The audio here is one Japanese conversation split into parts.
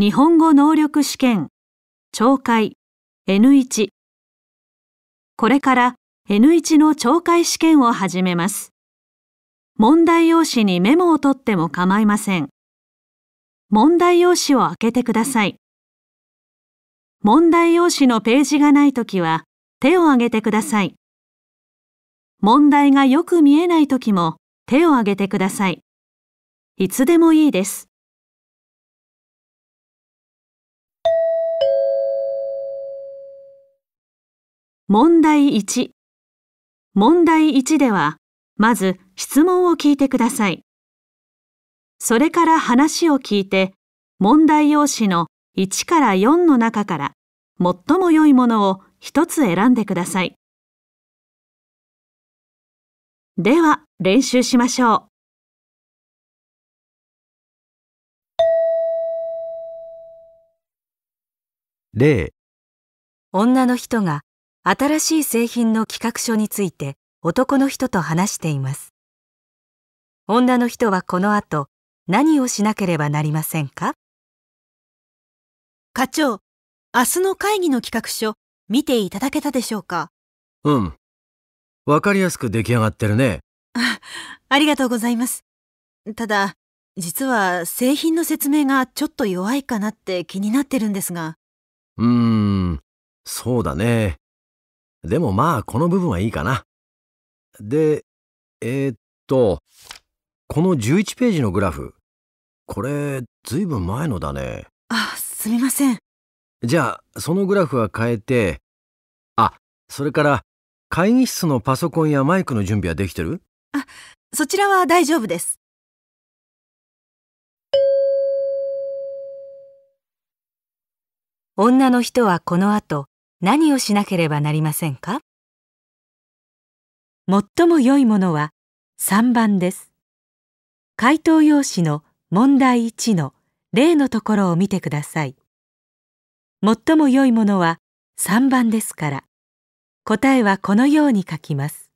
日本語能力試験、懲戒 N1。これから N1 の懲戒試験を始めます。問題用紙にメモを取っても構いません。問題用紙を開けてください。問題用紙のページがないときは手を挙げてください。問題がよく見えないときも手を挙げてください。いつでもいいです。問題1。問題1では、まず質問を聞いてください。それから話を聞いて、問題用紙の1から4の中から最も良いものを1つ選んでください。では練習しましょう。例女の人が新しい製品の企画書について男の人と話しています女の人はこの後何をしなければなりませんか課長、明日の会議の企画書見ていただけたでしょうかうん。わかりやすく出来上がってるね。あ、ありがとうございます。ただ、実は製品の説明がちょっと弱いかなって気になってるんですが。うーん、そうだね。でもまあこの部分はいいかな。で、えー、っと、この11ページのグラフ、これずいぶん前のだね。あ、すみません。じゃあそのグラフは変えて、あ、それから会議室のパソコンやマイクの準備はできてるあ、そちらは大丈夫です。女の人はこの後、何をしなければなりませんか最も良いものは3番です。回答用紙の問題1の例のところを見てください。最も良いものは3番ですから、答えはこのように書きます。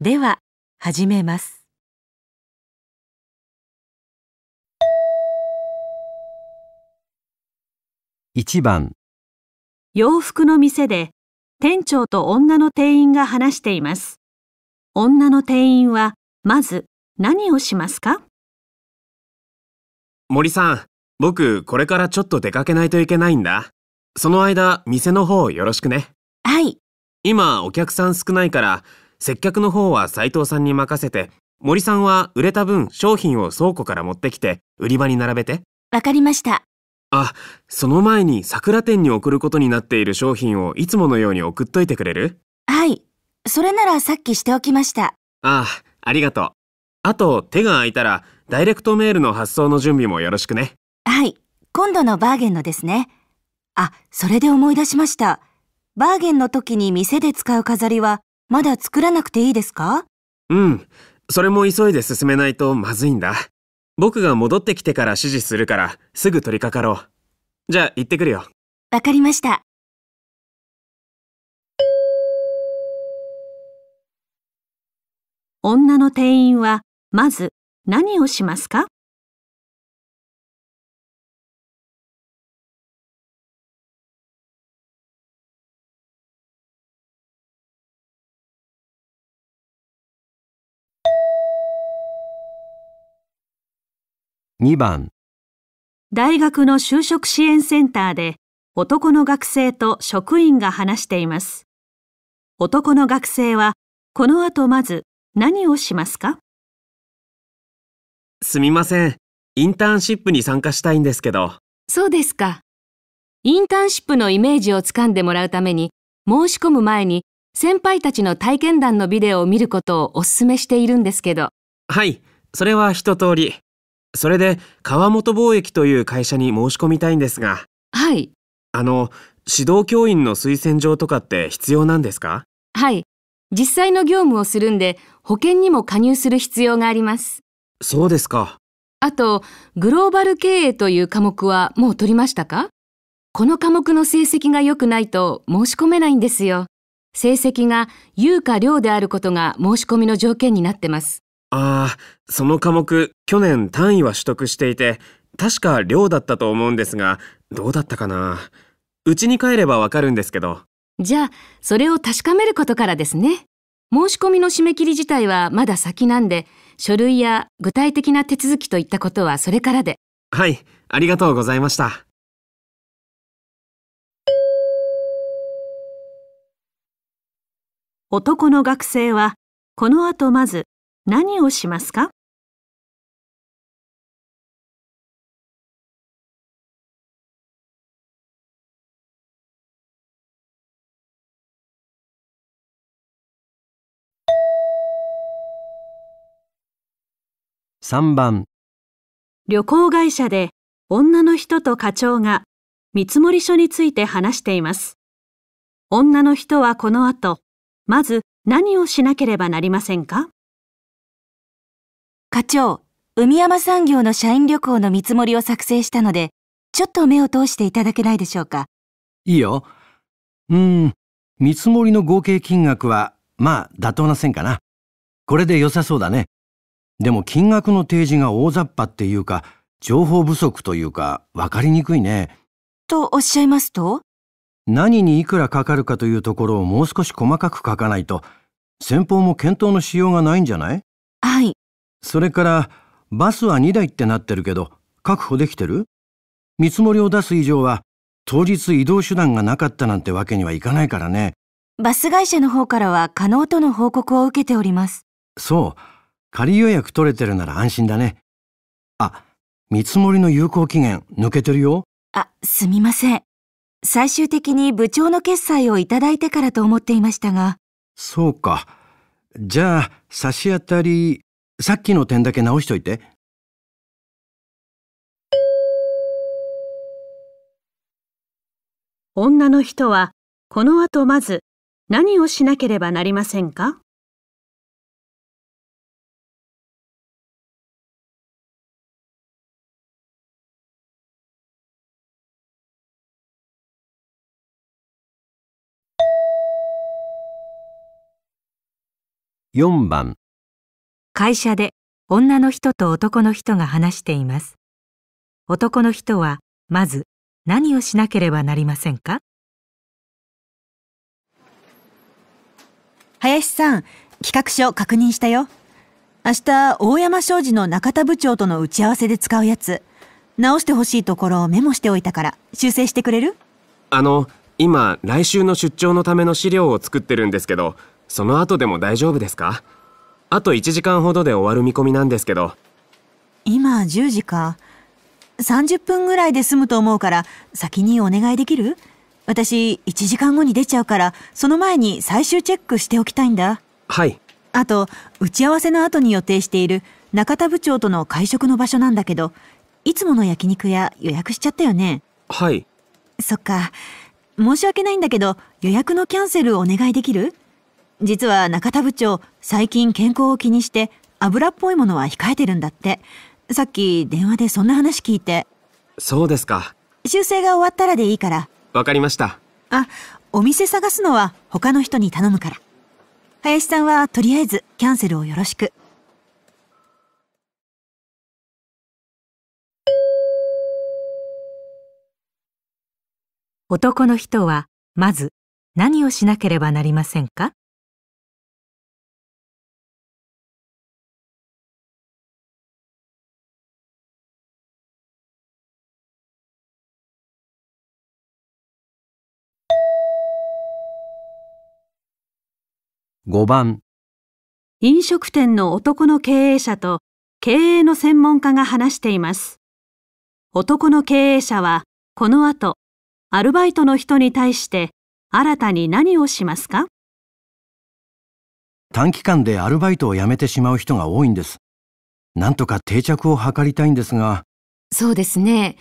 では、始めます。1番洋服の店で店長と女の店員が話しています。女の店員はまず何をしますか森さん、僕これからちょっと出かけないといけないんだ。その間店の方よろしくね。はい。今お客さん少ないから接客の方は斉藤さんに任せて森さんは売れた分商品を倉庫から持ってきて売り場に並べて。わかりました。あ、その前に桜店に送ることになっている商品をいつものように送っといてくれるはい。それならさっきしておきました。ああ、ありがとう。あと、手が空いたら、ダイレクトメールの発送の準備もよろしくね。はい。今度のバーゲンのですね。あ、それで思い出しました。バーゲンの時に店で使う飾りは、まだ作らなくていいですかうん。それも急いで進めないとまずいんだ。僕が戻ってきてから指示するから、すぐ取り掛かろう。じゃあ、行ってくるよ。わかりました。女の店員は、まず何をしますか2番大学の就職支援センターで男の学生と職員が話しています。男の学生はこの後まず何をしますかすみません。インターンシップに参加したいんですけど。そうですか。インターンシップのイメージをつかんでもらうために申し込む前に先輩たちの体験談のビデオを見ることをお勧めしているんですけど。はい、それは一通り。それで川本貿易という会社に申し込みたいんですがはいあの指導教員の推薦状とかって必要なんですかはい実際の業務をするんで保険にも加入する必要がありますそうですかあとグローバル経営という科目はもう取りましたかこの科目の成績が良くないと申し込めないんですよ成績が有か量であることが申し込みの条件になってますああ、その科目、去年単位は取得していて、確か寮だったと思うんですが、どうだったかな。うちに帰ればわかるんですけど。じゃあ、それを確かめることからですね。申し込みの締め切り自体はまだ先なんで、書類や具体的な手続きといったことはそれからで。はい、ありがとうございました。男の学生は、この後まず何をしますか3番旅行会社で女の人と課長が見積書について話しています。女の人はこの後、まず何をしなければなりませんか課長、海山産業の社員旅行の見積もりを作成したので、ちょっと目を通していただけないでしょうか。いいよ。うん、見積もりの合計金額は、まあ、妥当な線かな。これで良さそうだね。でも金額の提示が大雑把っていうか、情報不足というか、わかりにくいね。とおっしゃいますと何にいくらかかるかというところをもう少し細かく書かないと、先方も検討のしようがないんじゃないはい。それからバスは2台ってなってるけど確保できてる見積もりを出す以上は当日移動手段がなかったなんてわけにはいかないからね。バス会社の方からは可能との報告を受けております。そう。仮予約取れてるなら安心だね。あ、見積もりの有効期限抜けてるよ。あ、すみません。最終的に部長の決済をいただいてからと思っていましたが。そうか。じゃあ、差し当たりさっきの点だけ直しといて。女の人はこの後まず何をしなければなりませんか4番会社で女の人と男の人が話しています。男の人はまず何をしなければなりませんか林さん、企画書確認したよ。明日、大山商事の中田部長との打ち合わせで使うやつ。直してほしいところをメモしておいたから、修正してくれるあの、今、来週の出張のための資料を作ってるんですけど、その後でも大丈夫ですかあと1時間ほどで終わる見込みなんですけど。今10時か。30分ぐらいで済むと思うから先にお願いできる私1時間後に出ちゃうからその前に最終チェックしておきたいんだ。はい。あと打ち合わせの後に予定している中田部長との会食の場所なんだけどいつもの焼肉屋予約しちゃったよね。はい。そっか。申し訳ないんだけど予約のキャンセルお願いできる実は中田部長、最近健康を気にして油っぽいものは控えてるんだって。さっき電話でそんな話聞いて。そうですか。修正が終わったらでいいから。わかりました。あ、お店探すのは他の人に頼むから。林さんはとりあえずキャンセルをよろしく。男の人はまず何をしなければなりませんか5番飲食店の男の経営者と経営の専門家が話しています。男の経営者はこの後、アルバイトの人に対して新たに何をしますか短期間でアルバイトを辞めてしまう人が多いんです。なんとか定着を図りたいんですが。そうですね。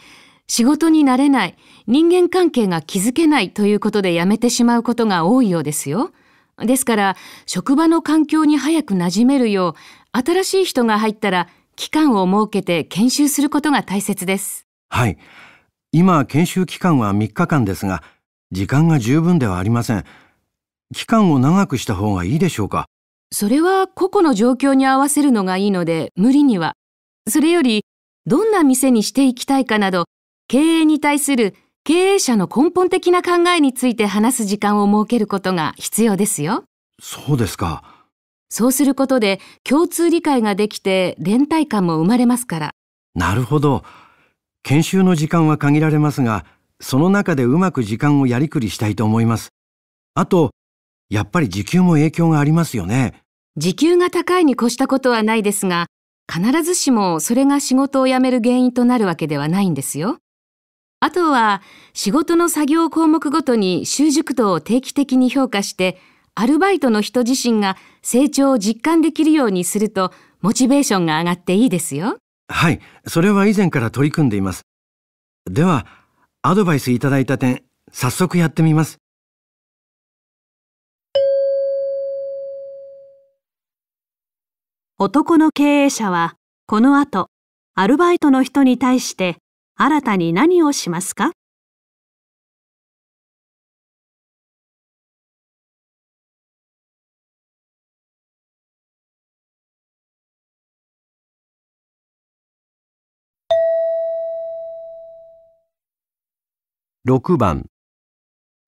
仕事になれない、人間関係が築けないということで辞めてしまうことが多いようですよ。ですから職場の環境に早く馴染めるよう新しい人が入ったら期間を設けて研修することが大切です。はい。今研修期間は3日間ですが時間が十分ではありません。期間を長くした方がいいでしょうかそれは個々の状況に合わせるのがいいので無理には。それよりどんな店にしていきたいかなど経営に対する経営者の根本的な考えについて話す時間を設けることが必要ですよ。そうですか。そうすることで共通理解ができて連帯感も生まれますから。なるほど。研修の時間は限られますが、その中でうまく時間をやりくりしたいと思います。あと、やっぱり時給も影響がありますよね。時給が高いに越したことはないですが、必ずしもそれが仕事を辞める原因となるわけではないんですよ。あとは仕事の作業項目ごとに習熟度を定期的に評価して、アルバイトの人自身が成長を実感できるようにすると、モチベーションが上がっていいですよ。はい、それは以前から取り組んでいます。では、アドバイスいただいた点、早速やってみます。男の経営者は、この後、アルバイトの人に対して、新たに何をしますか6番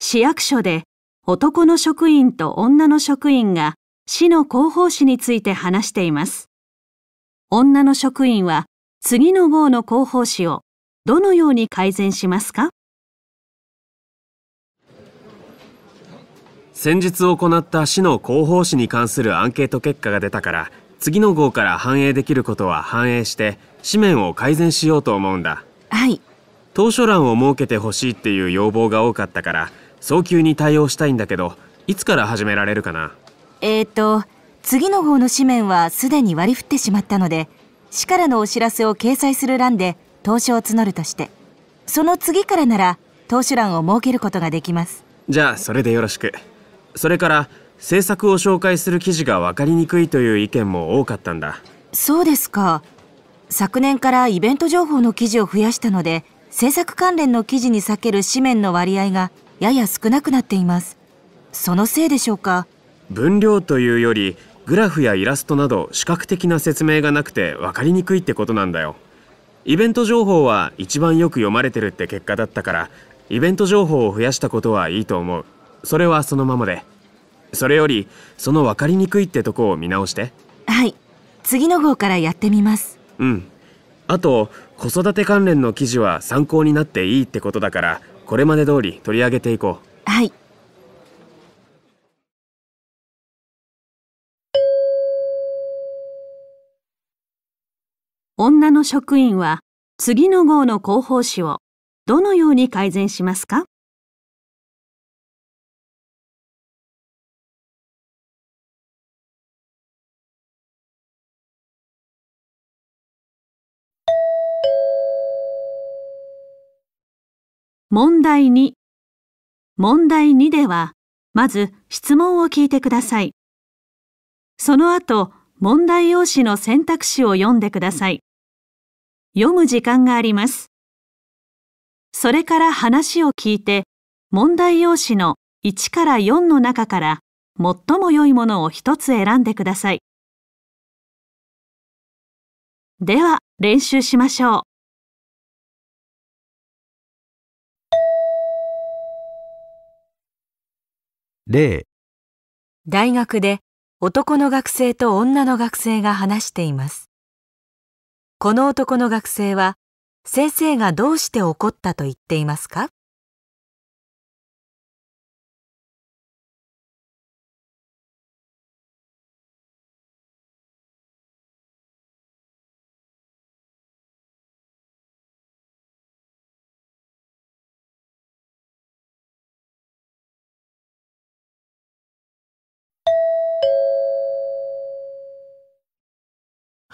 市役所で男の職員と女の職員が市の広報誌について話しています。女の職員は次の号の広報誌をどのように改善しますか先日行った市の広報誌に関するアンケート結果が出たから次の号から反映できることは反映して紙面を改善しようと思うんだはい当初欄を設けてほしいっていう要望が多かったから早急に対応したいんだけどいつから始められるかなえーと次の号の紙面はすでに割り振ってしまったので市からのお知らせを掲載する欄で投資を募るとしてその次からなら投書欄を設けることができますじゃあそれでよろしくそれから政策を紹介する記事が分かりにくいという意見も多かったんだそうですか昨年からイベント情報の記事を増やしたので制作関連の記事に避ける紙面の割合がやや少なくなっていますそのせいでしょうか分量というよりグラフやイラストなど視覚的な説明がなくて分かりにくいってことなんだよイベント情報は一番よく読まれてるって結果だったからイベント情報を増やしたことはいいと思うそれはそのままでそれよりその分かりにくいってとこを見直してはい次の号からやってみますうんあと子育て関連の記事は参考になっていいってことだからこれまで通り取り上げていこうはい女の職員は次の号の広報誌をどのように改善しますか問題2問題2ではまず質問を聞いてください。その後問題用紙の選択肢を読んでください。読む時間があります。それから話を聞いて、問題用紙の1から4の中から最も良いものを一つ選んでください。では練習しましょう。例大学で男の学生と女の学生が話しています。この男の学生は先生がどうして怒ったと言っていますか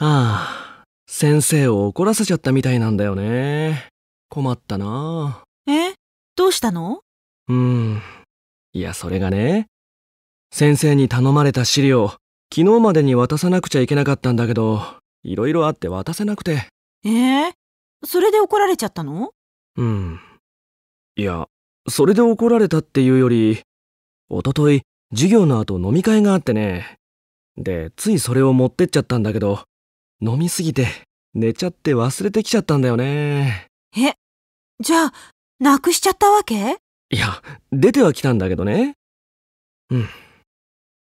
あ、先生を怒らせちゃったみたいなんだよね。困ったなえどうしたのうん。いや、それがね。先生に頼まれた資料、昨日までに渡さなくちゃいけなかったんだけど、いろいろあって渡せなくて。えー、それで怒られちゃったのうん。いや、それで怒られたっていうより、おととい、授業の後飲み会があってね。で、ついそれを持ってっちゃったんだけど、飲みすぎて寝ちゃって忘れてきちゃったんだよね。え、じゃあ、なくしちゃったわけいや、出てはきたんだけどね。うん。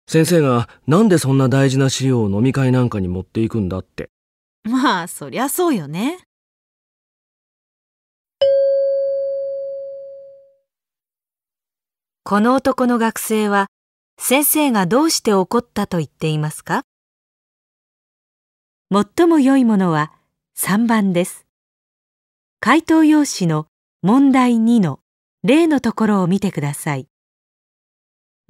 先生がなんでそんな大事な資料を飲み会なんかに持っていくんだって。まあ、そりゃそうよね。この男の学生は先生がどうして怒ったと言っていますか最も良いものは3番です。回答用紙の問題2の例のところを見てください。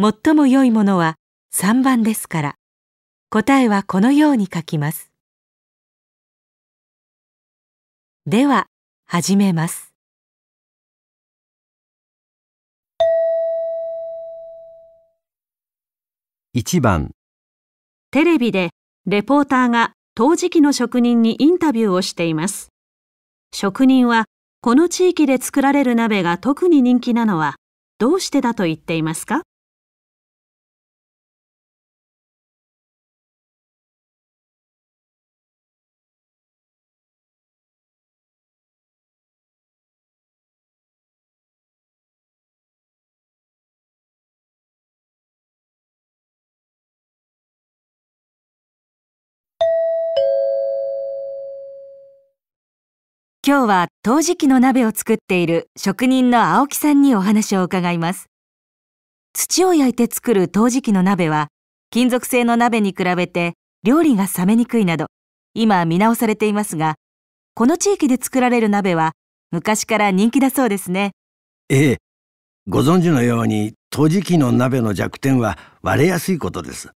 最も良いものは3番ですから、答えはこのように書きます。では、始めます。1番テレビでレポーターが陶磁器の職人にインタビューをしています。職人は、この地域で作られる鍋が特に人気なのは、どうしてだと言っていますか今日は陶磁器の鍋を作っている職人の青木さんにお話を伺います。土を焼いて作る陶磁器の鍋は、金属製の鍋に比べて料理が冷めにくいなど、今見直されていますが、この地域で作られる鍋は昔から人気だそうですね。ええ、ご存知のように陶磁器の鍋の弱点は割れやすいことです。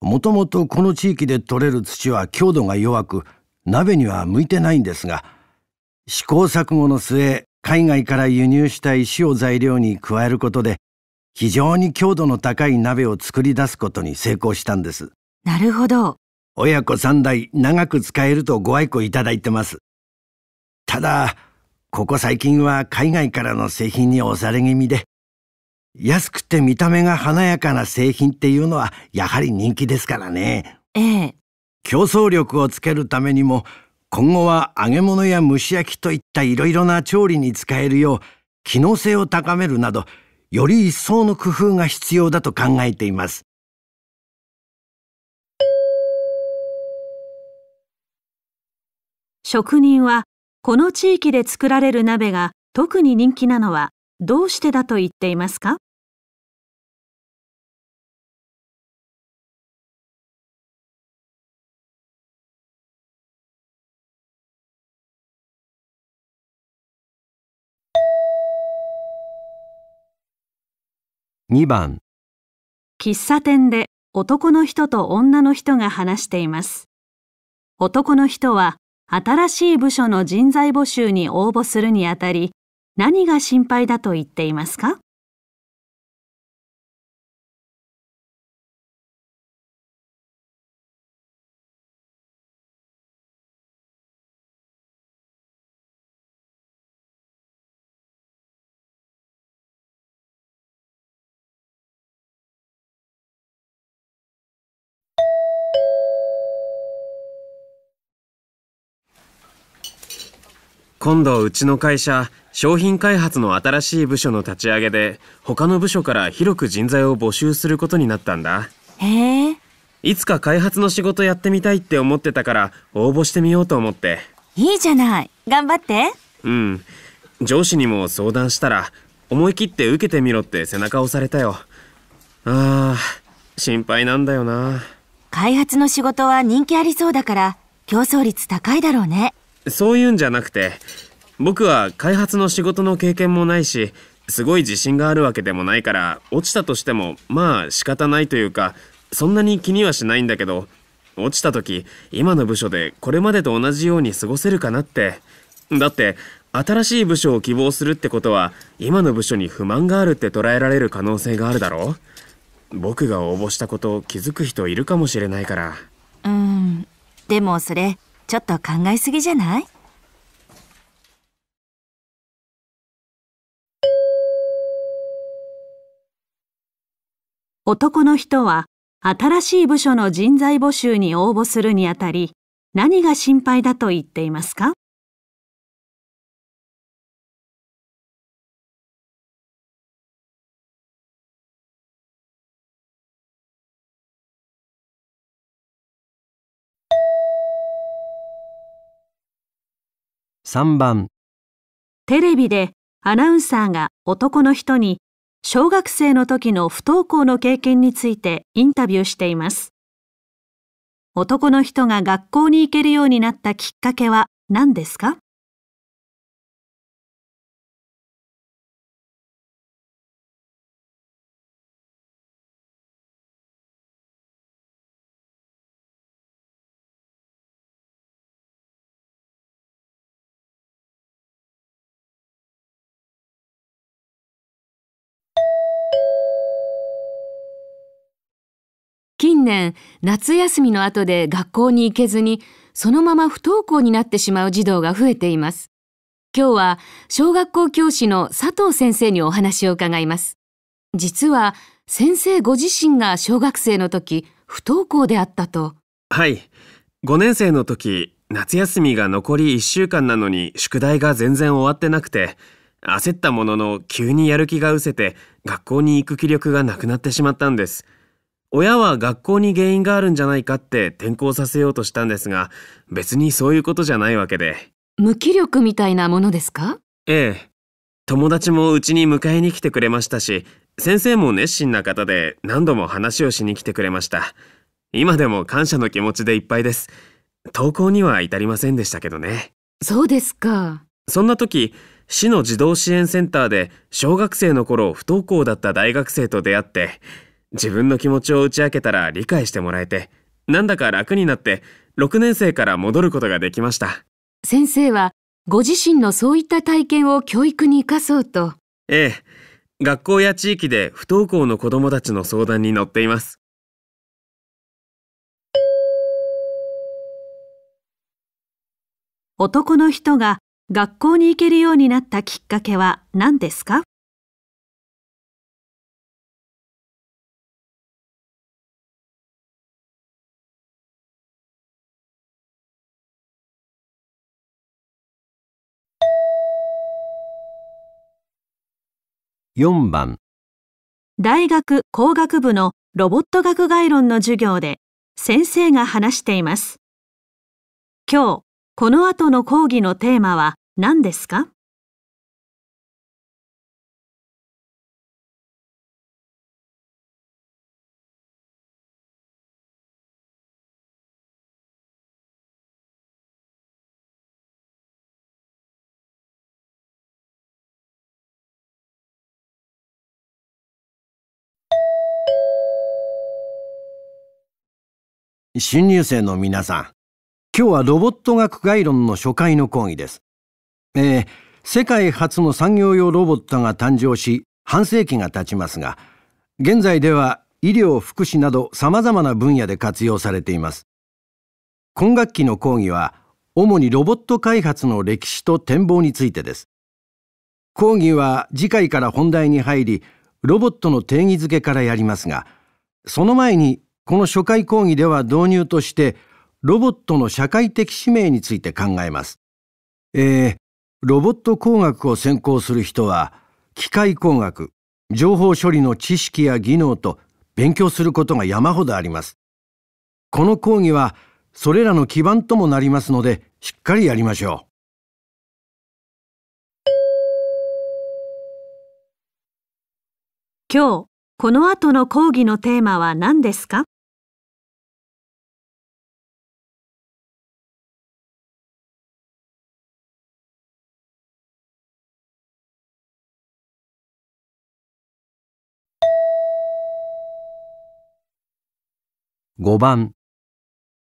もともとこの地域で採れる土は強度が弱く、鍋には向いてないんですが、試行錯誤の末、海外から輸入した石を材料に加えることで、非常に強度の高い鍋を作り出すことに成功したんです。なるほど。親子三代長く使えるとご愛顧いただいてます。ただ、ここ最近は海外からの製品に押され気味で、安くて見た目が華やかな製品っていうのはやはり人気ですからね。ええ。競争力をつけるためにも今後は揚げ物や蒸し焼きといったいろいろな調理に使えるよう機能性を高めるなどより一層の工夫が必要だと考えています職人はこの地域で作られる鍋が特に人気なのはどうしてだと言っていますか2番喫茶店で男の人と女の人が話しています。男の人は新しい部署の人材募集に応募するにあたり何が心配だと言っていますか今度うちの会社商品開発の新しい部署の立ち上げで他の部署から広く人材を募集することになったんだへえいつか開発の仕事やってみたいって思ってたから応募してみようと思っていいじゃない頑張ってうん上司にも相談したら思い切って受けてみろって背中押されたよあー心配なんだよな開発の仕事は人気ありそうだから競争率高いだろうねそういうんじゃなくて僕は開発の仕事の経験もないしすごい自信があるわけでもないから落ちたとしてもまあ仕方ないというかそんなに気にはしないんだけど落ちた時今の部署でこれまでと同じように過ごせるかなってだって新しい部署を希望するってことは今の部署に不満があるって捉えられる可能性があるだろう僕が応募したこと気づく人いるかもしれないからうんでもそれちょっと考えすぎじゃない男の人は新しい部署の人材募集に応募するにあたり何が心配だと言っていますか3番テレビでアナウンサーが男の人に小学生の時の不登校の経験についてインタビューしています男の人が学校に行けるようになったきっかけは何ですか年、夏休みの後で学校に行けずに、そのまま不登校になってしまう児童が増えています。今日は小学校教師の佐藤先生にお話を伺います。実は先生ご自身が小学生の時不登校であったと。はい。5年生の時夏休みが残り1週間なのに宿題が全然終わってなくて焦ったものの急にやる気が失せて学校に行く気力がなくなってしまったんです。親は学校に原因があるんじゃないかって転校させようとしたんですが、別にそういうことじゃないわけで。無気力みたいなものですかええ。友達もうちに迎えに来てくれましたし、先生も熱心な方で何度も話をしに来てくれました。今でも感謝の気持ちでいっぱいです。登校には至りませんでしたけどね。そうですか。そんな時、市の児童支援センターで小学生の頃不登校だった大学生と出会って、自分の気持ちを打ち明けたら理解してもらえて、なんだか楽になって6年生から戻ることができました。先生はご自身のそういった体験を教育に生かそうと。ええ、学校や地域で不登校の子どもたちの相談に乗っています。男の人が学校に行けるようになったきっかけは何ですか4番大学工学部のロボット学概論の授業で先生が話しています。今日、この後の講義のテーマは何ですか新入生の皆さん、今日はロボット学概論の初回の講義です。えー、世界初の産業用ロボットが誕生し、半世紀が経ちますが、現在では医療、福祉など様々な分野で活用されています。今学期の講義は、主にロボット開発の歴史と展望についてです。講義は次回から本題に入り、ロボットの定義づけからやりますが、その前にこの初回講義では導入としてロボットの社会的使命について考えます。えー、ロボット工学を専攻する人は機械工学、情報処理の知識や技能と勉強することが山ほどあります。この講義はそれらの基盤ともなりますのでしっかりやりましょう。今日この後の講義のテーマは何ですか5番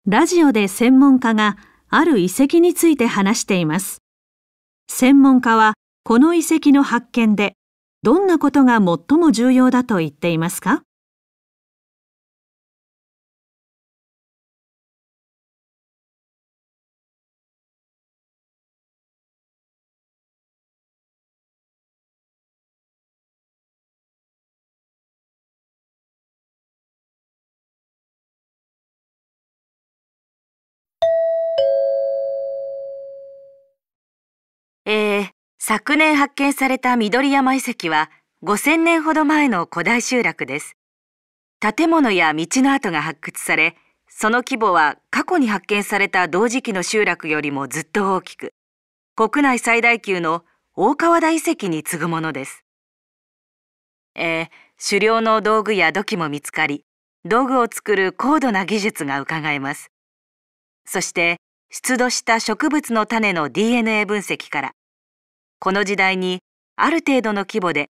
ラジオで専門家がある遺跡について話しています。専門家はこの遺跡の発見でどんなことが最も重要だと言っていますか昨年発見された緑山遺跡は5000年ほど前の古代集落です。建物や道の跡が発掘され、その規模は過去に発見された同時期の集落よりもずっと大きく、国内最大級の大川田遺跡に次ぐものです。えー、狩猟の道具や土器も見つかり、道具を作る高度な技術がうかがえます。そして、出土した植物の種の DNA 分析から、この時代にある程度の規模で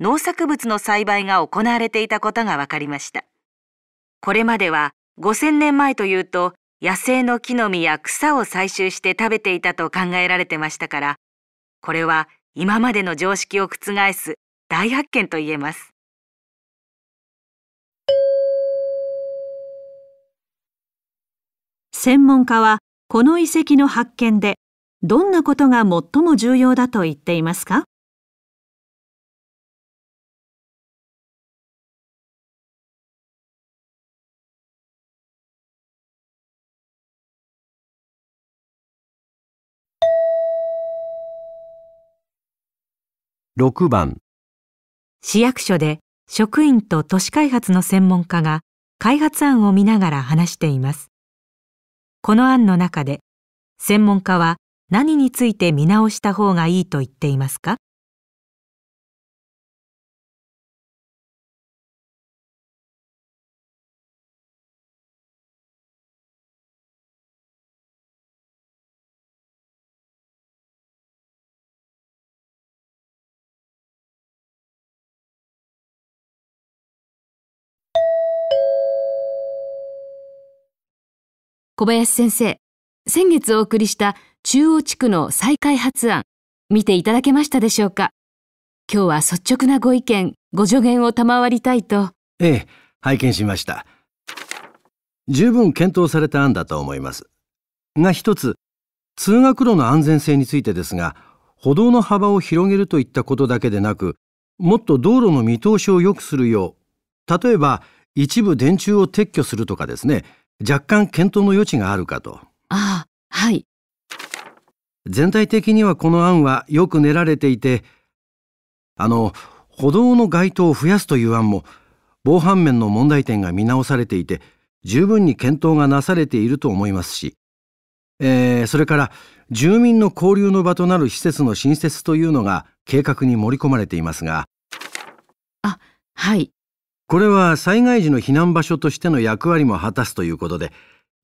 農作物の栽培が行われていたことが分かりました。これまでは5000年前というと野生の木の実や草を採集して食べていたと考えられてましたから、これは今までの常識を覆す大発見と言えます。専門家はこの遺跡の発見でどんなことが最も重要だと言っていますか6番市役所で職員と都市開発の専門家が開発案を見ながら話していますこの案の中で専門家は何について見直した方がいいと言っていますか小林先生先月お送りした中央地区の再開発案、見ていただけましたでしょうか今日は率直なご意見、ご助言を賜りたいと。ええ、拝見しました。十分検討された案だと思います。が一つ、通学路の安全性についてですが、歩道の幅を広げるといったことだけでなく、もっと道路の見通しを良くするよう、例えば一部電柱を撤去するとかですね、若干検討の余地があるかと。ああ、はい。全体的にはこの案はよく練られていて、あの、歩道の街灯を増やすという案も、防犯面の問題点が見直されていて、十分に検討がなされていると思いますし、えー、それから住民の交流の場となる施設の新設というのが計画に盛り込まれていますが、あ、はい。これは災害時の避難場所としての役割も果たすということで、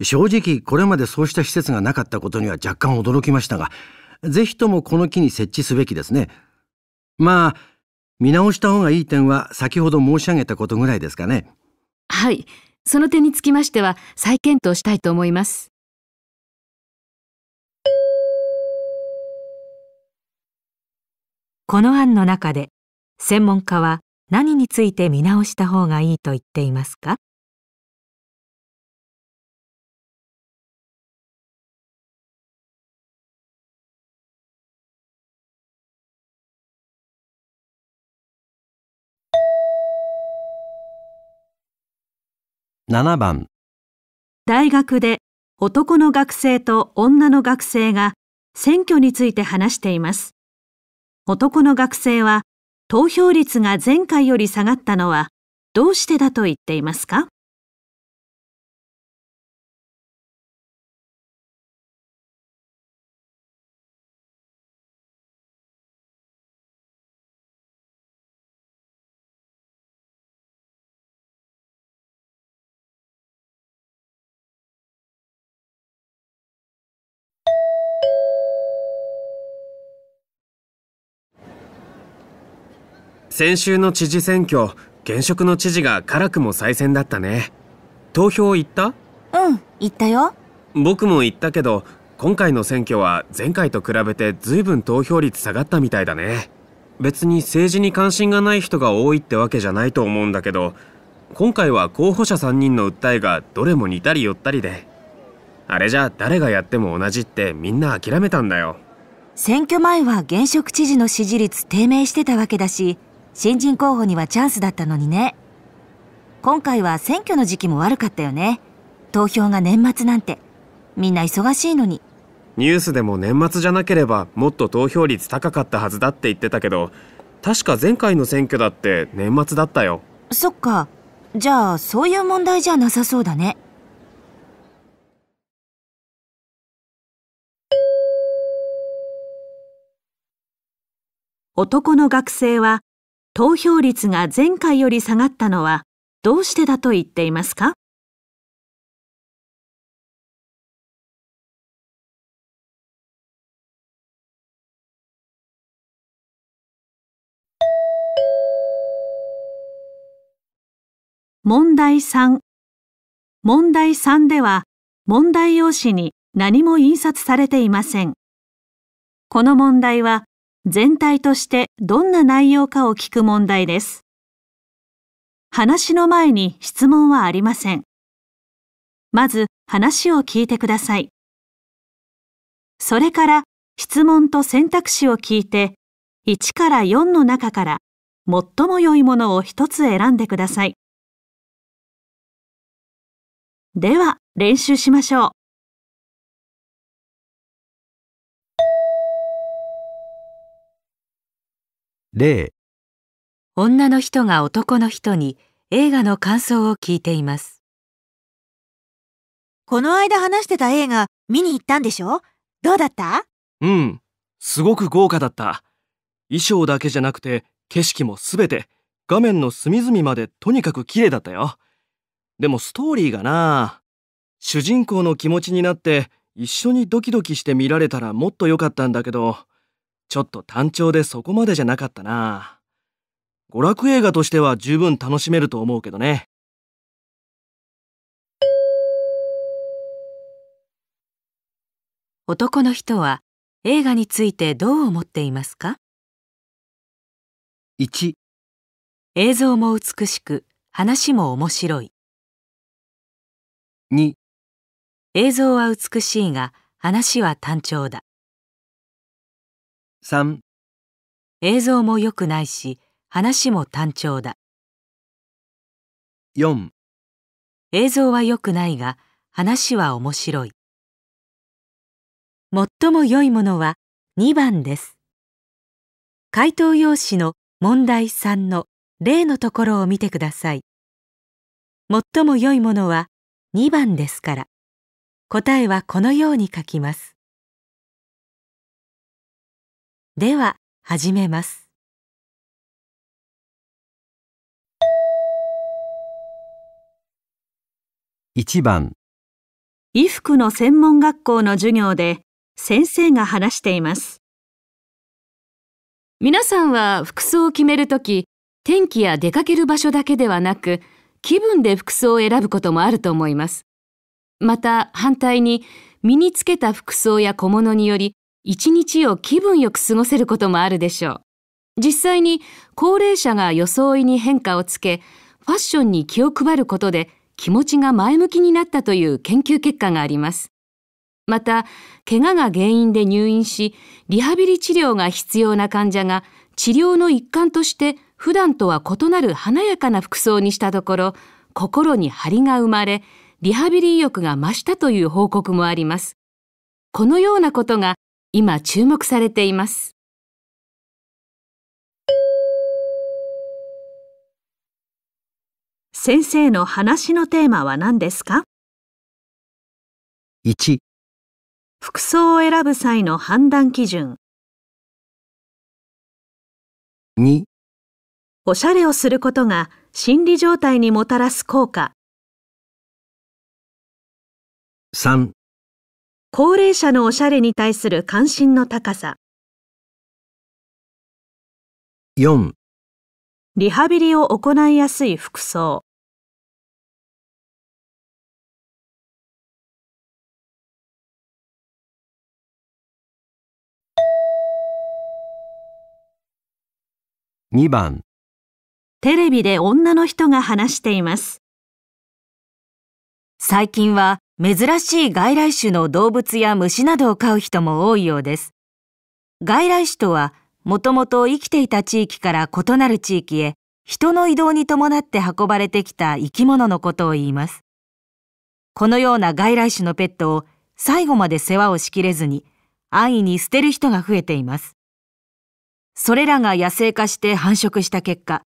正直これまでそうした施設がなかったことには若干驚きましたが、ぜひともこの木に設置すべきですね。まあ、見直した方がいい点は先ほど申し上げたことぐらいですかね。はい。その点につきましては再検討したいと思います。この案の中で専門家は何について見直した方がいいと言っていますか7番大学で男の学生と女の学生が選挙について話しています。男の学生は投票率が前回より下がったのはどうしてだと言っていますか先週の知事選挙現職の知事が辛くも再選だったね投票行ったうん行ったよ僕も行ったけど今回の選挙は前回と比べて随分投票率下がったみたいだね別に政治に関心がない人が多いってわけじゃないと思うんだけど今回は候補者3人の訴えがどれも似たり寄ったりであれじゃ誰がやっても同じってみんな諦めたんだよ選挙前は現職知事の支持率低迷してたわけだし新人候補にはチャンスだったのにね。今回は選挙の時期も悪かったよね。投票が年末なんて。みんな忙しいのに。ニュースでも年末じゃなければもっと投票率高かったはずだって言ってたけど、確か前回の選挙だって年末だったよ。そっか。じゃあそういう問題じゃなさそうだね。男の学生は投票率が前回より下がったのはどうしてだと言っていますか問題3問題3では問題用紙に何も印刷されていません。この問題は全体としてどんな内容かを聞く問題です。話の前に質問はありません。まず話を聞いてください。それから質問と選択肢を聞いて1から4の中から最も良いものを一つ選んでください。では練習しましょう。例女の人が男の人に映画の感想を聞いていますこの間話してた映画見に行ったんでしょどうだったうんすごく豪華だった衣装だけじゃなくて景色もすべて画面の隅々までとにかく綺麗だったよでもストーリーがな主人公の気持ちになって一緒にドキドキして見られたらもっと良かったんだけどちょっと単調でそこまでじゃなかったな。娯楽映画としては十分楽しめると思うけどね。男の人は映画についてどう思っていますか 1, 映像も美しく話も面白い 2, 映像は美しいが話は単調だ3映像も良くないし話も単調だ4映像は良くないが話は面白い最も良いものは2番です回答用紙の問題3の例のところを見てください最も良いものは2番ですから答えはこのように書きますでは始めます一番衣服の専門学校の授業で先生が話しています皆さんは服装を決めるとき天気や出かける場所だけではなく気分で服装を選ぶこともあると思いますまた反対に身につけた服装や小物により一日を気分よく過ごせることもあるでしょう。実際に高齢者が装いに変化をつけ、ファッションに気を配ることで気持ちが前向きになったという研究結果があります。また、怪我が原因で入院し、リハビリ治療が必要な患者が治療の一環として普段とは異なる華やかな服装にしたところ、心に張りが生まれ、リハビリ意欲が増したという報告もあります。このようなことが今注目されています。先生の話のテーマは何ですか ?1 服装を選ぶ際の判断基準2おしゃれをすることが心理状態にもたらす効果3高齢者のおしゃれに対する関心の高さ4リハビリを行いやすい服装2番テレビで女の人が話しています最近は珍しい外来種の動物や虫などを飼う人も多いようです。外来種とは、もともと生きていた地域から異なる地域へ、人の移動に伴って運ばれてきた生き物のことを言います。このような外来種のペットを最後まで世話をしきれずに、安易に捨てる人が増えています。それらが野生化して繁殖した結果、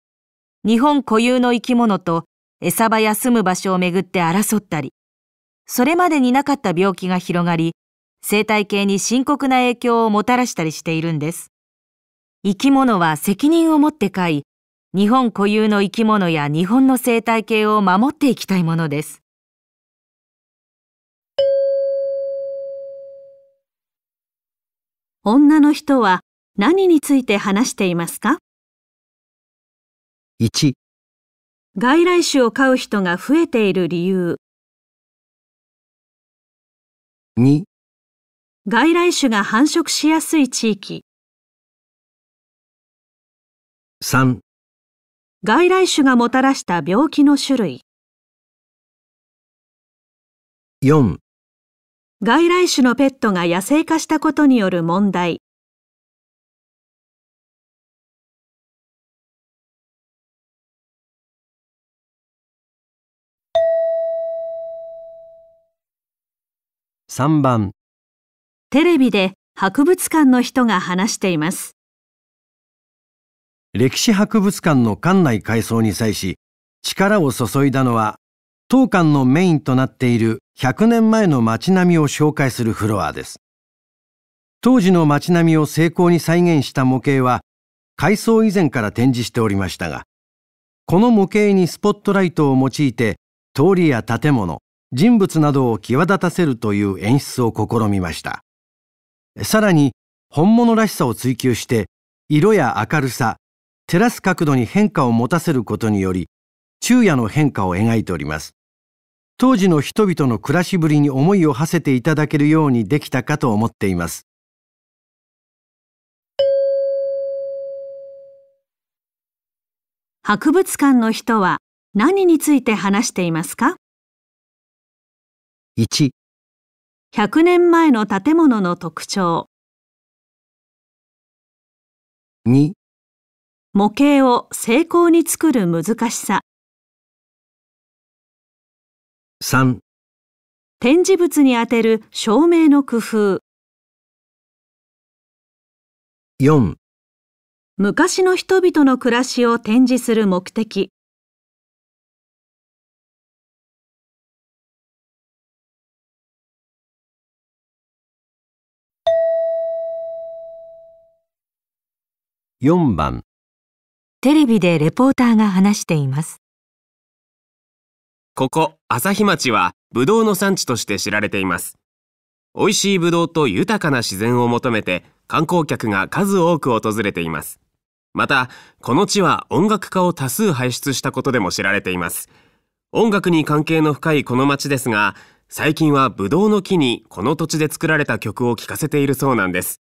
日本固有の生き物と餌場や住む場所をめぐって争ったり、それまでになかった病気が広がり、生態系に深刻な影響をもたらしたりしているんです。生き物は責任を持って飼い、日本固有の生き物や日本の生態系を守っていきたいものです。女の人は何について話していますか ?1 外来種を飼う人が増えている理由2外来種が繁殖しやすい地域3外来種がもたらした病気の種類4外来種のペットが野生化したことによる問題3番テレビで博物館の人が話しています歴史博物館の館内改装に際し力を注いだのは当館のメインとなっている100年前の街並みを紹介するフロアです当時の街並みを精巧に再現した模型は改装以前から展示しておりましたがこの模型にスポットライトを用いて通りや建物人物などを際立たせるという演出を試みましたさらに本物らしさを追求して色や明るさ照らす角度に変化を持たせることにより昼夜の変化を描いております当時の人々の暮らしぶりに思いを馳せていただけるようにできたかと思っています博物館の人は何について話していますか1 100年前の建物の特徴2模型を成功に作る難しさ3展示物に当てる照明の工夫4昔の人々の暮らしを展示する目的4番テレビでレポーターが話していますここ朝日町はブドウの産地として知られています美味しいブドウと豊かな自然を求めて観光客が数多く訪れていますまたこの地は音楽家を多数輩出したことでも知られています音楽に関係の深いこの町ですが最近はブドウの木にこの土地で作られた曲を聴かせているそうなんです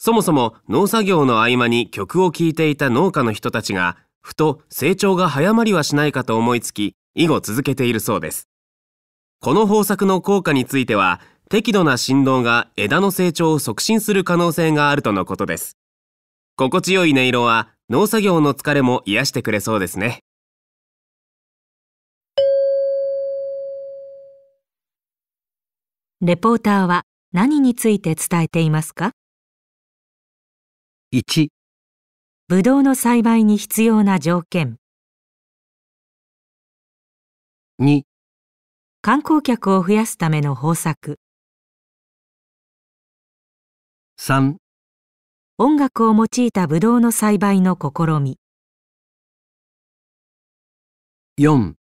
そもそも農作業の合間に曲を聴いていた農家の人たちが、ふと成長が早まりはしないかと思いつき、以後続けているそうです。この方策の効果については、適度な振動が枝の成長を促進する可能性があるとのことです。心地よい音色は農作業の疲れも癒してくれそうですね。レポーターは何について伝えていますか1ぶどうの栽培に必要な条件2観光客を増やすための方策3音楽を用いたぶどうの栽培の試み4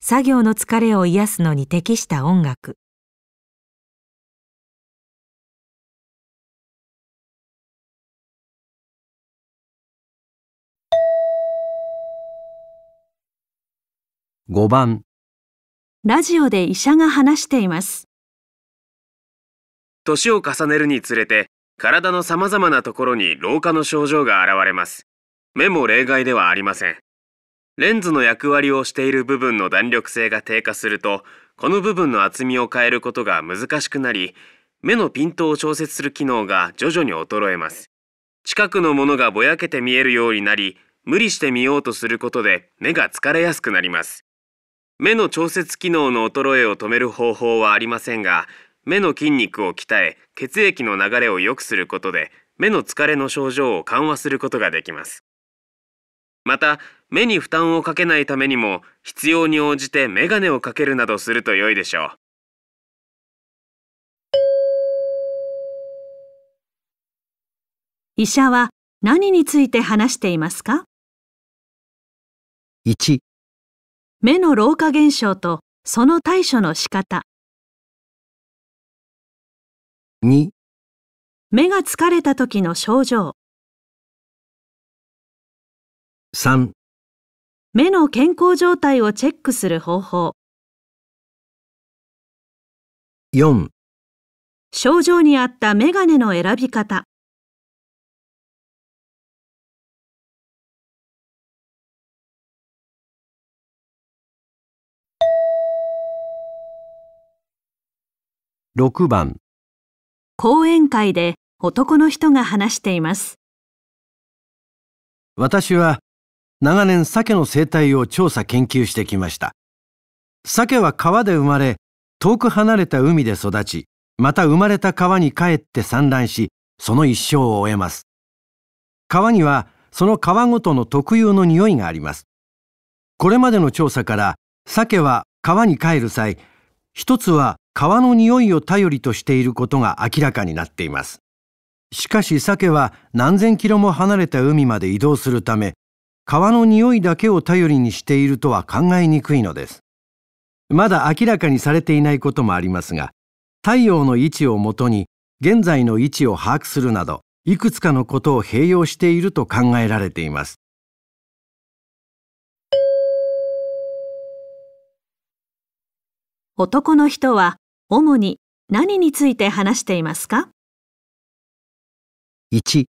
作業の疲れを癒すのに適した音楽5番ラジオで医者が話しています年を重ねるにつれて体のさまざまなところに老化の症状が現れます目も例外ではありませんレンズの役割をしている部分の弾力性が低下するとこの部分の厚みを変えることが難しくなり目のピントを調節する機能が徐々に衰えます近くのものがぼやけて見えるようになり無理して見ようとすることで目が疲れやすくなります目の調節機能の衰えを止める方法はありませんが目の筋肉を鍛え血液の流れを良くすることで目の疲れの症状を緩和することができますまた目に負担をかけないためにも必要に応じて眼鏡をかけるなどすると良いでしょう医者は何について話していますか 1, 目の老化現象とその対処の仕方2目が疲れた時の症状3目の健康状態をチェックする方法4症状に合ったメガネの選び方6番講演会で男の人が話しています私は長年鮭の生態を調査研究してきました鮭は川で生まれ遠く離れた海で育ちまた生まれた川に帰って産卵しその一生を終えます川にはその川ごとの特有の匂いがありますこれまでの調査から鮭は川に帰る際一つは川の匂いを頼りとしていることが明らかになっていますしかし鮭は何千キロも離れた海まで移動するため川の匂いだけを頼りにしているとは考えにくいのですまだ明らかにされていないこともありますが太陽の位置をもとに現在の位置を把握するなどいくつかのことを併用していると考えられています男の人は主に何について話していますか ?1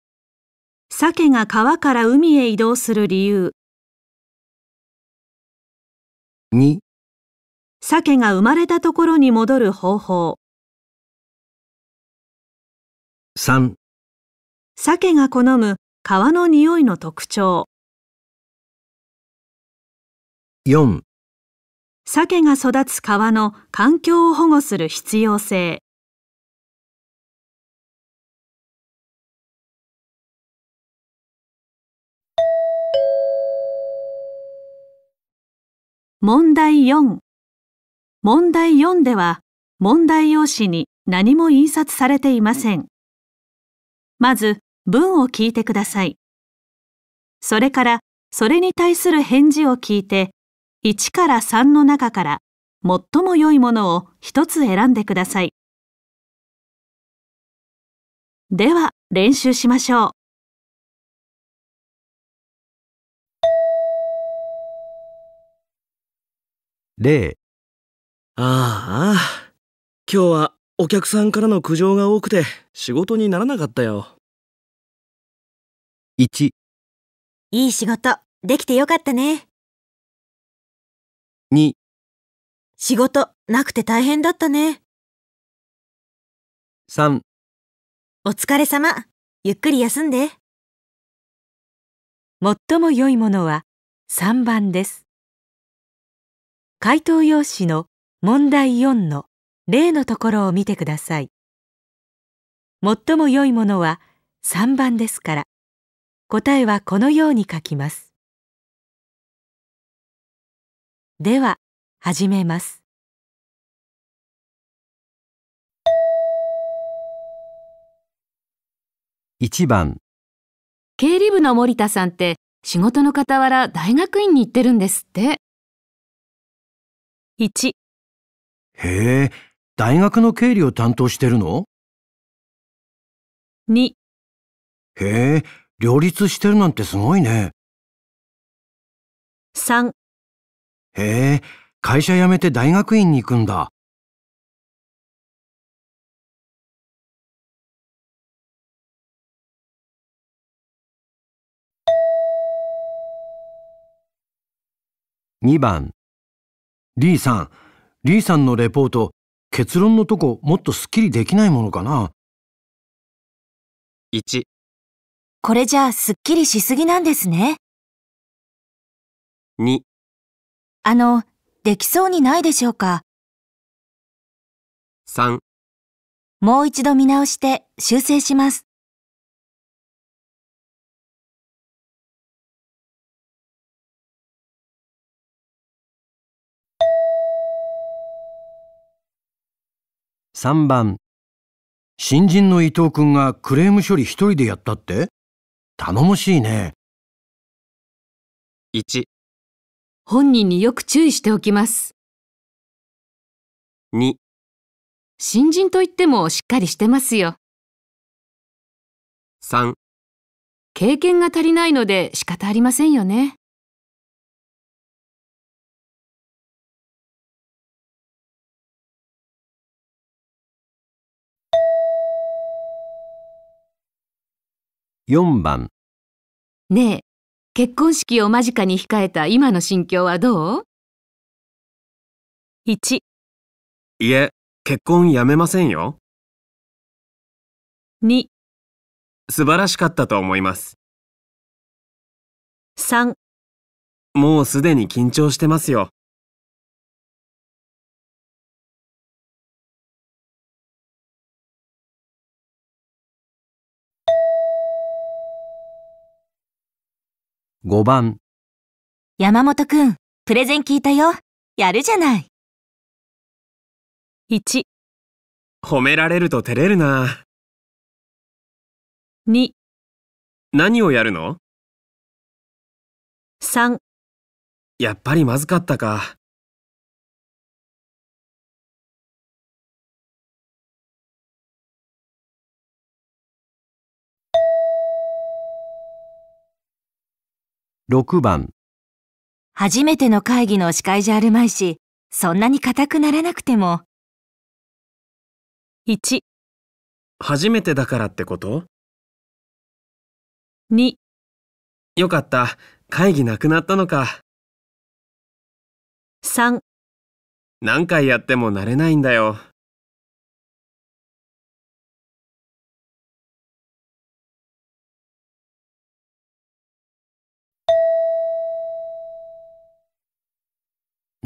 鮭が川から海へ移動する理由2鮭が生まれたところに戻る方法3鮭が好む川の匂いの特徴4鮭が育つ川の環境を保護する必要性。問題4問題4では問題用紙に何も印刷されていません。まず文を聞いてください。それからそれに対する返事を聞いて1から3の中から最も良いものを1つ選んでください。では練習しましょう。例ああ、今日はお客さんからの苦情が多くて仕事にならなかったよ。1いい仕事できてよかったね。2仕事なくて大変だったね。3お疲れ様。ゆっくり休んで。最も良いものは3番です。回答用紙の問題4の例のところを見てください。最も良いものは3番ですから、答えはこのように書きます。では始めます1番経理部の森田さんって仕事の傍ら大学院に行ってるんですって1へえ大学の経理を担当してるの2へえ両立してるなんてすごいね3へえ、会社辞めて大学院に行くんだ。2番リーさん、リーさんのレポート、結論のとこもっとすっきりできないものかな ?1 これじゃあすっきりしすぎなんですね。2あの、できそうにないでしょうか。3もう一度見直して修正します。3番新人の伊藤君がクレーム処理一人でやったって頼もしいね。1本人によく注意しておきます。2新人といってもしっかりしてますよ。3経験が足りないので仕方ありませんよね。4番ねえ、結婚式を間近に控えた今の心境はどう ?1 いえ、結婚やめませんよ。2素晴らしかったと思います。3もうすでに緊張してますよ。5番山本くん、プレゼン聞いたよ。やるじゃない。1褒められると照れるな。2何をやるの ?3 やっぱりまずかったか。6番初めての会議の司会じゃあるまいし、そんなに硬くならなくても。1、初めてだからってこと2、よかった、会議なくなったのか。3、何回やっても慣れないんだよ。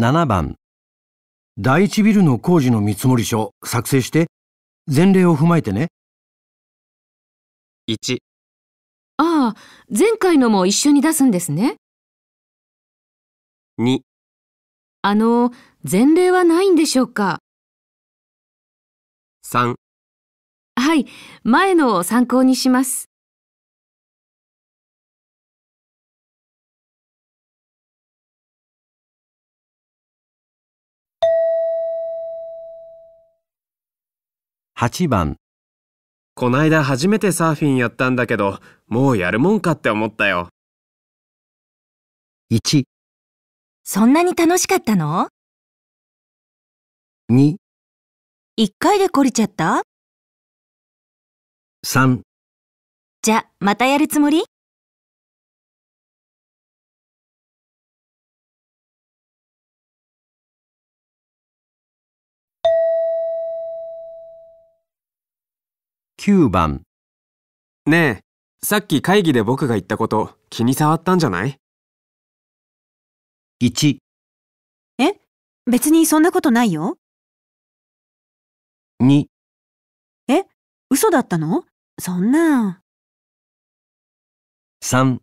7番第一ビルの工事の見積書作成して前例を踏まえてね1ああ前回のも一緒に出すんですね2あの前例はないんでしょうか3はい前のを参考にします8番こないだ初めてサーフィンやったんだけどもうやるもんかって思ったよ1そんなに楽しかったの ?2 1回で懲りちゃった3じゃまたやるつもり9番ねえ、さっき会議で僕が言ったこと気に障ったんじゃない ?1 え別にそんなことないよ。2え嘘だったのそんな。3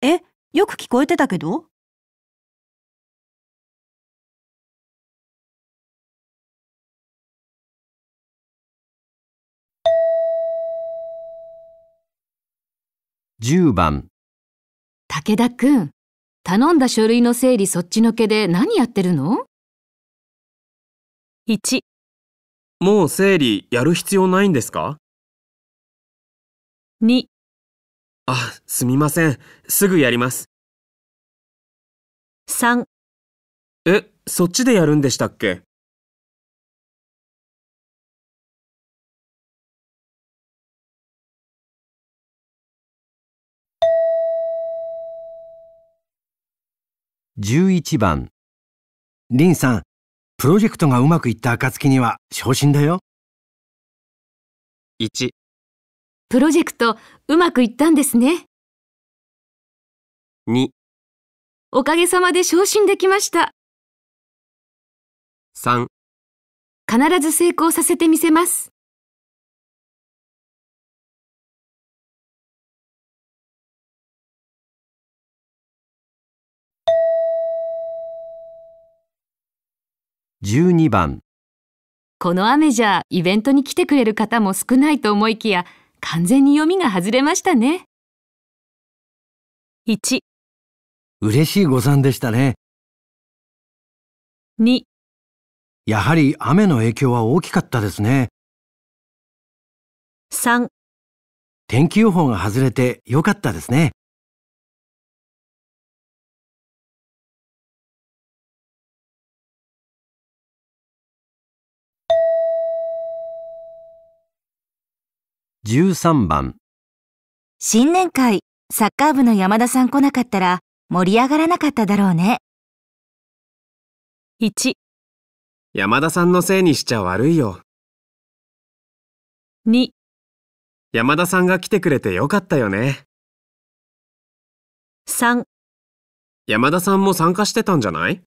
えよく聞こえてたけど10番武田くん、頼んだ書類の整理そっちのけで何やってるの ?1、もう整理やる必要ないんですか ?2、あ、すみません。すぐやります。3、え、そっちでやるんでしたっけ11番リンさん、プロジェクトがうまくいった暁には昇進だよ。1プロジェクトうまくいったんですね。2おかげさまで昇進できました。3必ず成功させてみせます。12番この雨じゃイベントに来てくれる方も少ないと思いきや完全に読みが外れましたね1嬉しい誤算でしたね2やはり雨の影響は大きかったですね3天気予報が外れて良かったですね13番新年会、サッカー部の山田さん来なかったら盛り上がらなかっただろうね。1、山田さんのせいにしちゃ悪いよ。2、山田さんが来てくれてよかったよね。3、山田さんも参加してたんじゃない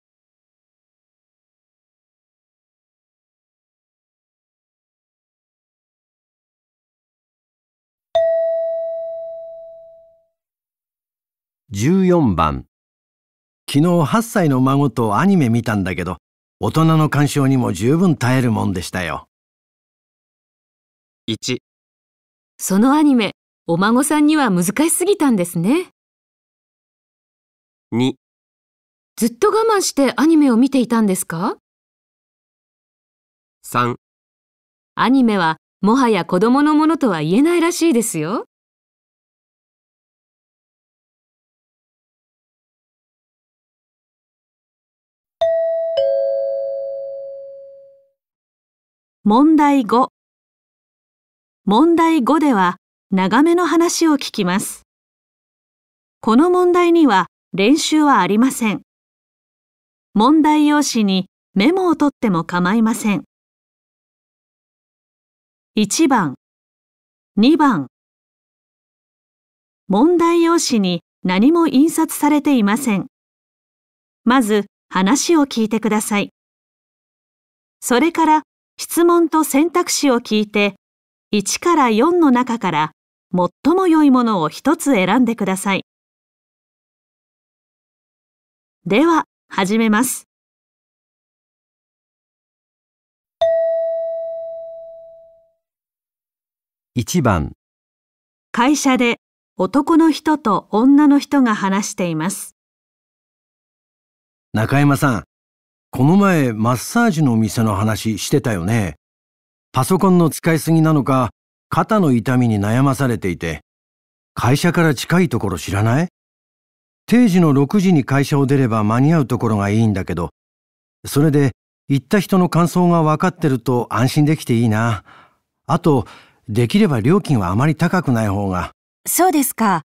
14番昨日8歳の孫とアニメ見たんだけど大人の鑑賞にも十分耐えるもんでしたよ 1, そのアニメお孫さんには難しすぎたんですね2ずっと我慢してアニメを見ていたんですか3アニメはもはや子供のものとは言えないらしいですよ。問題5問題5では長めの話を聞きます。この問題には練習はありません。問題用紙にメモを取っても構いません。1番、2番。問題用紙に何も印刷されていません。まず話を聞いてください。それから質問と選択肢を聞いて、1から4の中から最も良いものを一つ選んでください。では、始めます。1番会社で男の人と女の人が話しています。中山さん、この前マッサージの店の話してたよね。パソコンの使いすぎなのか、肩の痛みに悩まされていて、会社から近いところ知らない定時の6時に会社を出れば間に合うところがいいんだけど、それで行った人の感想が分かってると安心できていいな。あと、できれば料金はあまり高くない方が。そうですか。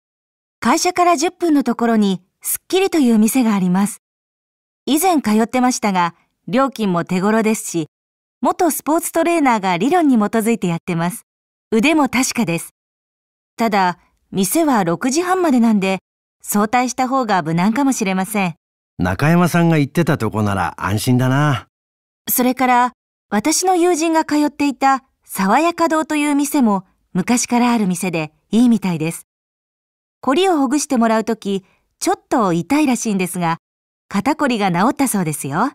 会社から10分のところに、すっきりという店があります。以前通ってましたが、料金も手頃ですし、元スポーツトレーナーが理論に基づいてやってます。腕も確かです。ただ、店は6時半までなんで、早退した方が無難かもしれません。中山さんが言ってたとこなら安心だな。それから、私の友人が通っていた爽やか堂という店も昔からある店でいいみたいです。凝りをほぐしてもらうとき、ちょっと痛いらしいんですが、肩こりが治ったそうですよ。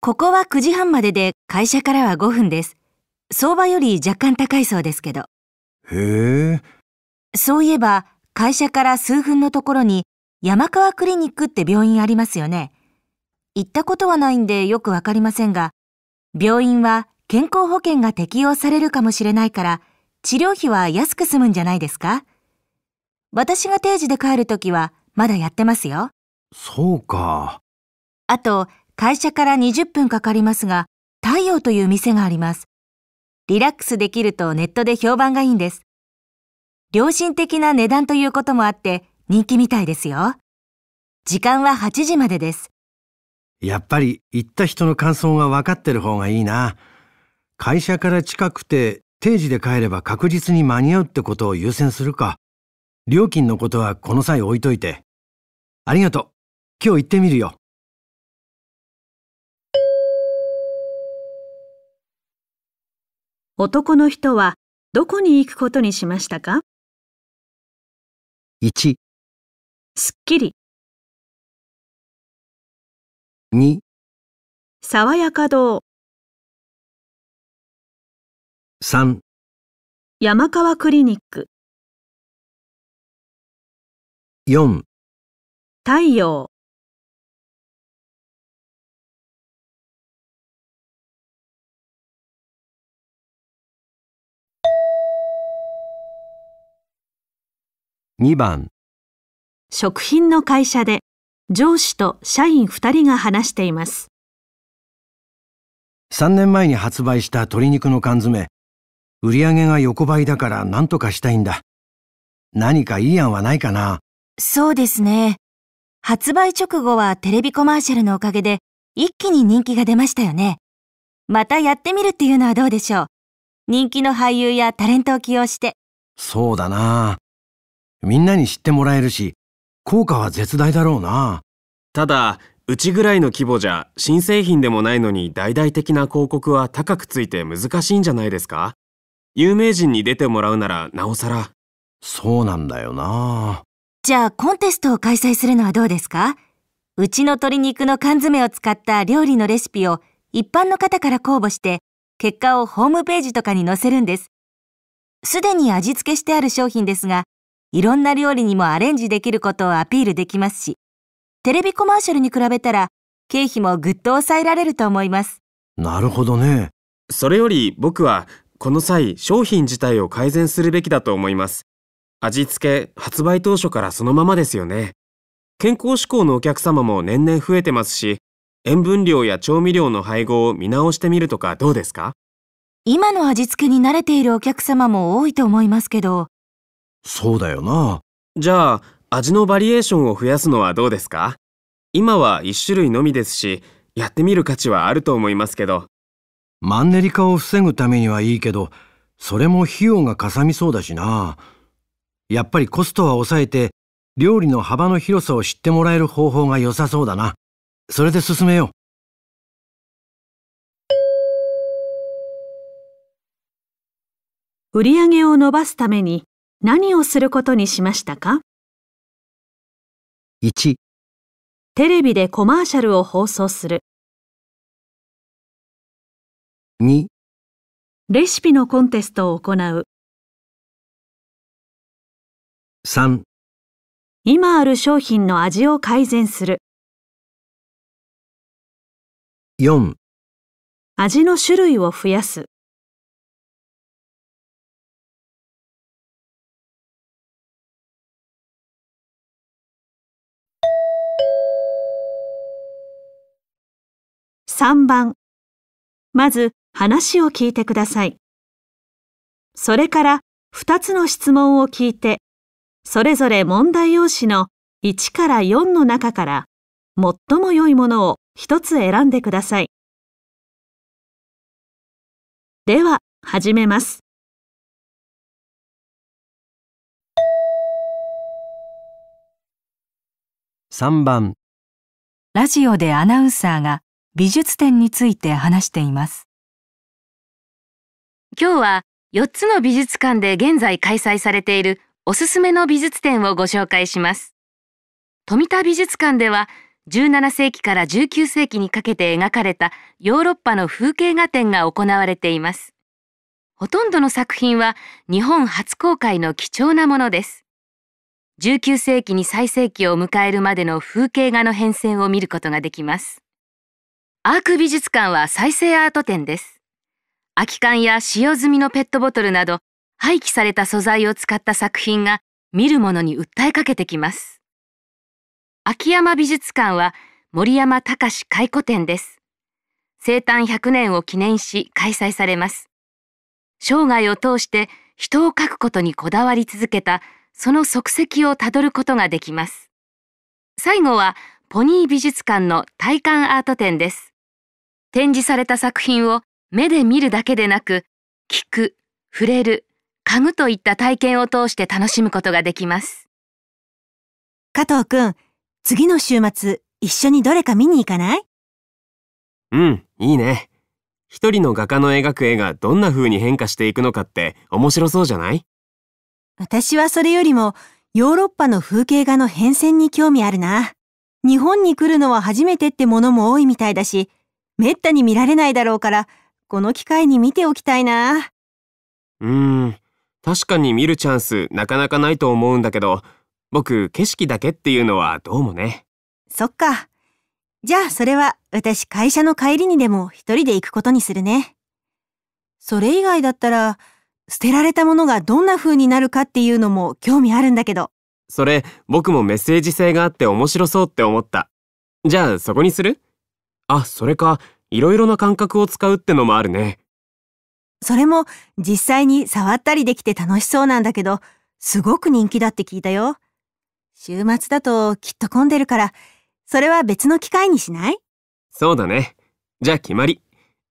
ここは9時半までで会社からは5分です。相場より若干高いそうですけど。へえ。そういえば、会社から数分のところに山川クリニックって病院ありますよね。行ったことはないんでよくわかりませんが、病院は健康保険が適用されるかもしれないから、治療費は安く済むんじゃないですか私が定時で帰るときはまだやってますよ。そうか。あと、会社から20分かかりますが、太陽という店があります。リラックスできるとネットで評判がいいんです。良心的な値段ということもあって人気みたいですよ。時間は8時までです。やっぱり行った人の感想が分かってる方がいいな。会社から近くて定時で帰れば確実に間に合うってことを優先するか。料金のことはこの際置いといて。ありがとう。今日行ってみるよ。男の人はどこに行くことにしましたか ?1、すっきり。2、爽やか堂、3、山川クリニック、4、太陽。2番食品の会社で上司と社員2人が話しています3年前に発売した鶏肉の缶詰売り上げが横ばいだから何とかしたいんだ何かいい案はないかなそうですね発売直後はテレビコマーシャルのおかげで一気に人気が出ましたよねまたやってみるっていうのはどうでしょう人気の俳優やタレントを起用してそうだなみんなに知ってもらえるし、効果は絶大だろうな。ただ、うちぐらいの規模じゃ新製品でもないのに大々的な広告は高くついて難しいんじゃないですか有名人に出てもらうならなおさら。そうなんだよな。じゃあコンテストを開催するのはどうですかうちの鶏肉の缶詰を使った料理のレシピを一般の方から公募して結果をホームページとかに載せるんです。すでに味付けしてある商品ですが、いろんな料理にもアレンジできることをアピールできますし、テレビコマーシャルに比べたら経費もぐっと抑えられると思います。なるほどね。それより僕はこの際商品自体を改善するべきだと思います。味付け、発売当初からそのままですよね。健康志向のお客様も年々増えてますし、塩分量や調味料の配合を見直してみるとかどうですか今の味付けに慣れているお客様も多いと思いますけど、そうだよなじゃあ味のバリエーションを増やすのはどうですか今は1種類のみですしやってみる価値はあると思いますけどマンネリ化を防ぐためにはいいけどそれも費用がかさみそうだしなやっぱりコストは抑えて料理の幅の広さを知ってもらえる方法が良さそうだなそれで進めよう売上を伸ばすために何をすることにしましたか ?1 テレビでコマーシャルを放送する2レシピのコンテストを行う3今ある商品の味を改善する4味の種類を増やす3番。まず話を聞いてください。それから2つの質問を聞いて、それぞれ問題用紙の1から4の中から最も良いものを1つ選んでください。では、始めます。3番ラジオでアナウンサーが美術展について話しています今日は4つの美術館で現在開催されているおすすめの美術展をご紹介します富田美術館では17世紀から19世紀にかけて描かれたヨーロッパの風景画展が行われていますほとんどの作品は日本初公開の貴重なものです19世紀に最盛期を迎えるまでの風景画の変遷を見ることができます。アーク美術館は再生アート展です。空き缶や使用済みのペットボトルなど廃棄された素材を使った作品が見る者に訴えかけてきます。秋山美術館は森山隆回顧展です。生誕100年を記念し開催されます。生涯を通して人を描くことにこだわり続けたその足跡をたどることができます。最後はポニー美術館の体感アート展です。展示された作品を目で見るだけでなく、聞く、触れる、嗅ぐといった体験を通して楽しむことができます。加藤くん、次の週末、一緒にどれか見に行かないうん、いいね。一人の画家の描く絵がどんな風に変化していくのかって面白そうじゃない私はそれよりもヨーロッパの風景画の変遷に興味あるな。日本に来るのは初めてってものも多いみたいだし、めったに見られないだろうから、この機会に見ておきたいな。うん、確かに見るチャンスなかなかないと思うんだけど、僕、景色だけっていうのはどうもね。そっか。じゃあそれは私会社の帰りにでも一人で行くことにするね。それ以外だったら、捨てられたものがどんな風になるかっていうのも興味あるんだけど。それ、僕もメッセージ性があって面白そうって思った。じゃあそこにするあ、それか、いろいろな感覚を使うってのもあるね。それも実際に触ったりできて楽しそうなんだけど、すごく人気だって聞いたよ。週末だときっと混んでるから、それは別の機会にしないそうだね。じゃあ決まり。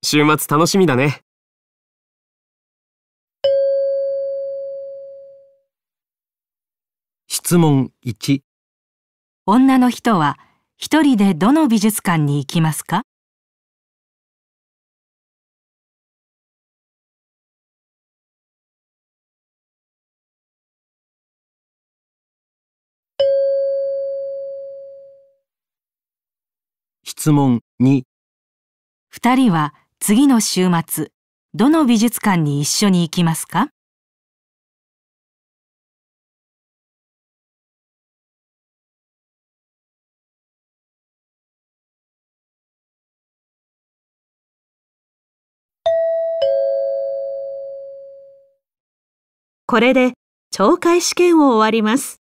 週末楽しみだね。質問1女の人は一人でどの美術館に行きますか質問2二人は次の週末どの美術館に一緒に行きますかこれで懲戒試験を終わります。